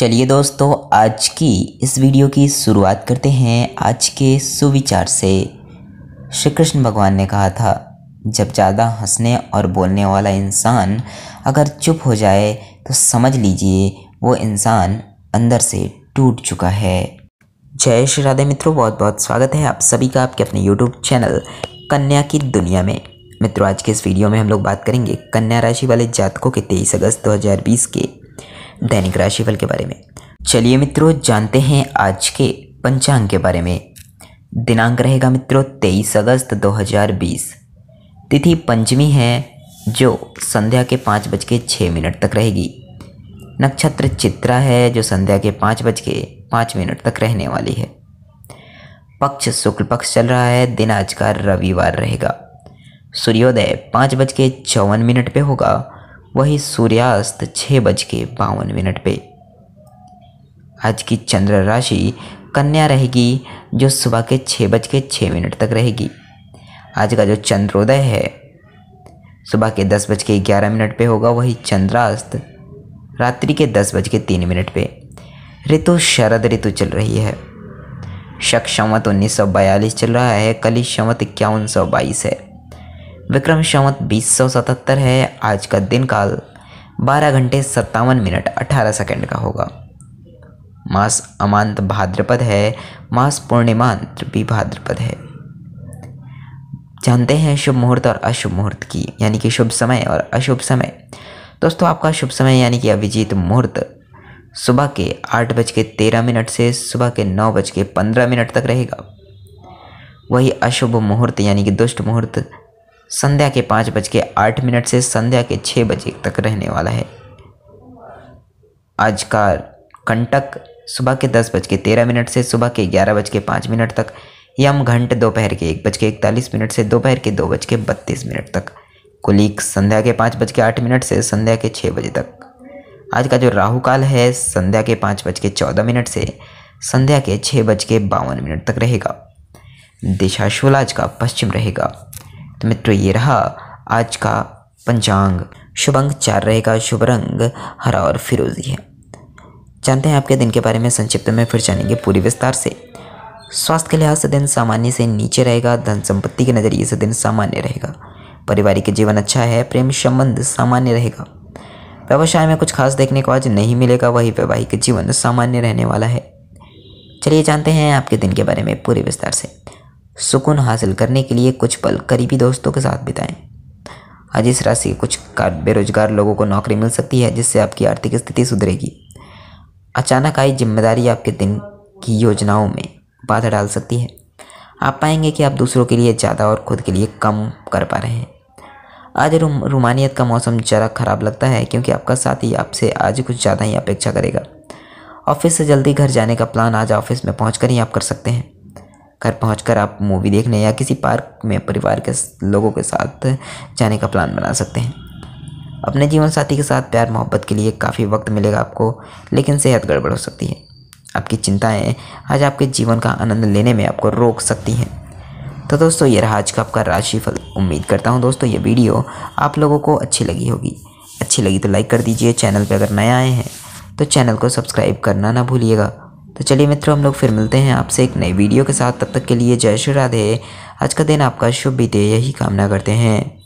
चलिए दोस्तों आज की इस वीडियो की शुरुआत करते हैं आज के सुविचार से श्री कृष्ण भगवान ने कहा था जब ज़्यादा हंसने और बोलने वाला इंसान अगर चुप हो जाए तो समझ लीजिए वो इंसान अंदर से टूट चुका है जय श्री राधे मित्रों बहुत बहुत स्वागत है आप सभी का आपके अपने यूट्यूब चैनल कन्या की दुनिया में मित्रों आज के इस वीडियो में हम लोग बात करेंगे कन्या राशि वाले जातकों के 23 अगस्त 2020 के दैनिक राशिफल के बारे में चलिए मित्रों जानते हैं आज के पंचांग के बारे में दिनांक रहेगा मित्रों तेईस अगस्त 2020 तिथि पंचमी है जो संध्या के पाँच बज के छः मिनट तक रहेगी नक्षत्र चित्रा है जो संध्या के पाँच बज के पाँच मिनट तक रहने वाली है पक्ष शुक्ल पक्ष चल रहा है दिन आज का रविवार रहेगा सूर्योदय पाँच बज के चौवन मिनट पर होगा वही सूर्यास्त छः बज के बावन मिनट पे आज की चंद्र राशि कन्या रहेगी जो सुबह के छः बज के छः मिनट तक रहेगी आज का जो चंद्रोदय है सुबह के दस बज के ग्यारह मिनट पे होगा वही चंद्रास्त रात्रि के दस बज के तीन मिनट पे ऋतु शरद ऋतु चल रही है शक शमत उन्नीस सौ बयालीस चल रहा है कली संवत इक्यावन सौ बाईस है विक्रम संवत बीस है आज का दिन काल 12 घंटे सत्तावन मिनट 18 सेकंड का होगा मास अमांत भाद्रपद है मास पूर्णिमांत भी भाद्रपद है जानते हैं शुभ मुहूर्त और अशुभ मुहूर्त की यानी कि शुभ समय और अशुभ समय दोस्तों आपका शुभ समय यानी कि अभिजीत मुहूर्त सुबह के आठ बज के तेरह मिनट से सुबह के नौ बज के पंद्रह मिनट तक रहेगा वही अशुभ मुहूर्त यानी कि दुष्ट मुहूर्त संध्या के पाँच बज के आठ मिनट से संध्या के छः बजे तक रहने वाला है आज का कंटक सुबह के दस बज के तेरह मिनट से सुबह के ग्यारह बज के पाँच मिनट तक यम घंट दोपहर के एक बज के इकतालीस मिनट से दोपहर के दो बज के बत्तीस मिनट तक कुलीक संध्या के पाँच बज के आठ मिनट से संध्या के छः बजे तक आज का जो राहु काल है संध्या के पाँच बज के चौदह मिनट से संध्या के छः बज के बावन मिनट तक रहेगा दिशाशूल आज का पश्चिम रहेगा तो मित्रों ये रहा आज का पंचांग शुभ अंक चार रहेगा शुभ रंग हरा और फिरोजी है जानते हैं आपके दिन के बारे में संक्षिप्त में फिर जानेंगे पूरी विस्तार से स्वास्थ्य के लिहाज से दिन सामान्य से नीचे रहेगा धन संपत्ति के नज़रिए से दिन सामान्य रहेगा पारिवारिक जीवन अच्छा है प्रेम संबंध सामान्य रहेगा व्यवसाय में कुछ खास देखने को आज नहीं मिलेगा वही वैवाहिक जीवन सामान्य रहने वाला है चलिए जानते हैं आपके दिन के बारे में पूरी विस्तार से सुकून हासिल करने के लिए कुछ पल करीबी दोस्तों के साथ बिताएं आज इस राशि के कुछ बेरोजगार लोगों को नौकरी मिल सकती है जिससे आपकी आर्थिक स्थिति सुधरेगी अचानक आई जिम्मेदारी आपके दिन की योजनाओं में बाधा डाल सकती है आप पाएंगे कि आप दूसरों के लिए ज़्यादा और खुद के लिए कम कर पा रहे हैं आज रुम रुमानियत का मौसम ज़रा ख़राब लगता है क्योंकि आपका साथी आपसे आज कुछ ज़्यादा ही अपेक्षा करेगा ऑफिस से जल्दी घर जाने का प्लान आज ऑफिस में पहुँच ही आप कर सकते हैं घर पहुँच आप मूवी देखने या किसी पार्क में परिवार के लोगों के साथ जाने का प्लान बना सकते हैं अपने जीवन साथी के साथ प्यार मोहब्बत के लिए काफ़ी वक्त मिलेगा आपको लेकिन सेहत गड़बड़ हो सकती है आपकी चिंताएं आज आपके जीवन का आनंद लेने में आपको रोक सकती हैं तो दोस्तों ये रहा आज का आपका राशिफल उम्मीद करता हूँ दोस्तों ये वीडियो आप लोगों को अच्छी लगी होगी अच्छी लगी तो लाइक कर दीजिए चैनल पर अगर नए आए हैं तो चैनल को सब्सक्राइब करना ना भूलिएगा तो चलिए मित्रों हम लोग फिर मिलते हैं आपसे एक नई वीडियो के साथ तब तक के लिए जय श्री राधे आज का दिन आपका शुभ बीते यही कामना करते हैं